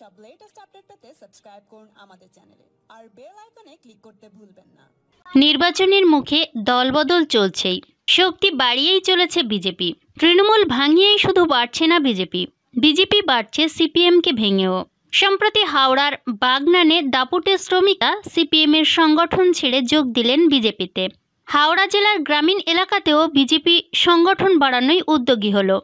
সব latest update পেতে subscribe করুন আমাদের চ্যানেলে আর বেল আইকনে ক্লিক করতে ভুলবেন না নির্বাচনের মুখে দলবদল চলছেই শক্তি বাড়িয়েই চলেছে বিজেপি তৃণমূল ভাঙিয়েই শুধু বাড়ছে না বিজেপি বিজেপি বাড়ছে সিপিএমকে ভেঙেও সম্প্রতি হাওড়ার বাগনানে দাপুটে শ্রমিকা সিপিএমের সংগঠন ছেড়ে যোগ দিলেন বিজেপিতে হাওড়া জেলার গ্রামীণ এলাকাতেও বিজেপি সংগঠন বাড়ানোই উদ্যোগী হলো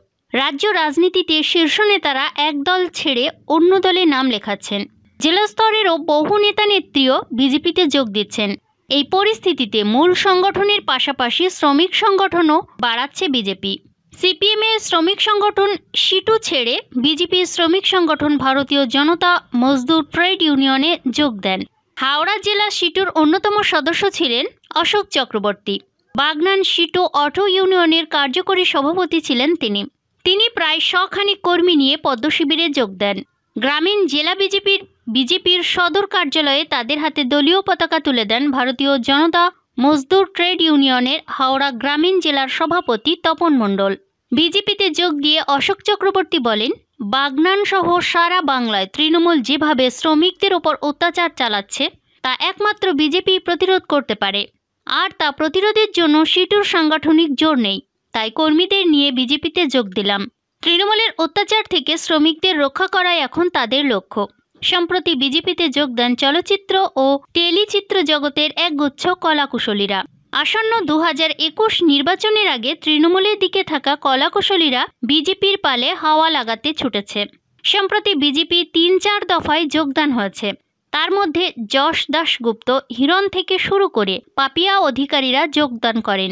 রাজ্য রাজনীতিতে শীর্ষ নেতারা এক দল ছেড়ে অন্য দলে নাম লেখাচ্ছেন জেলা স্তরেরও বহু নেতা নেত্রীও বিজেপিতে যোগ দিচ্ছেন এই পরিস্থিতিতে মূল সংগঠনের পাশাপাশি শ্রমিক সংগঠনও বাড়াচ্ছে বিজেপি সিপিএমের শ্রমিক সংগঠন সিটু ছেড়ে বিজেপির শ্রমিক সংগঠন ভারতীয় জনতা মজদুর ট্রেড ইউনিয়নে যোগ দেন হাওড়া জেলা সিটুর অন্যতম সদস্য ছিলেন অশোক চক্রবর্তী বাগনান সিটু অটো ইউনিয়নের কার্যকরী সভাপতি ছিলেন তিনি তিনি প্রায় শখানিক কর্মী নিয়ে পদ্মশিবিরে যোগ দেন গ্রামীণ জেলা বিজেপির বিজেপির সদর কার্যালয়ে তাদের হাতে দলীয় পতাকা তুলে দেন ভারতীয় জনতা মজদুর ট্রেড ইউনিয়নের হাওড়া গ্রামীণ জেলার সভাপতি তপন মণ্ডল বিজেপিতে যোগ দিয়ে অশোক চক্রবর্তী বলেন বাগনান সহ সারা বাংলায় তৃণমূল যেভাবে শ্রমিকদের ওপর অত্যাচার চালাচ্ছে তা একমাত্র বিজেপি প্রতিরোধ করতে পারে আর তা প্রতিরোধের জন্য সিটুর সাংগঠনিক জোর নেই তাই কর্মীদের নিয়ে বিজেপিতে যোগ দিলাম তৃণমূলের অত্যাচার থেকে শ্রমিকদের রক্ষা করাই এখন তাদের লক্ষ্য সম্প্রতি বিজেপিতে যোগ দেন চলচ্চিত্র ও টেলিচিত্র জগতের একগুচ্ছ কলাকুশলীরা আসন্ন দু একুশ নির্বাচনের আগে তৃণমূলের দিকে থাকা কলাকুশলীরা বিজেপির পালে হাওয়া লাগাতে ছুটেছে সম্প্রতি বিজেপি তিন চার দফায় যোগদান হয়েছে তার মধ্যে যশ দাশগুপ্ত হিরণ থেকে শুরু করে পাপিয়া অধিকারীরা যোগদান করেন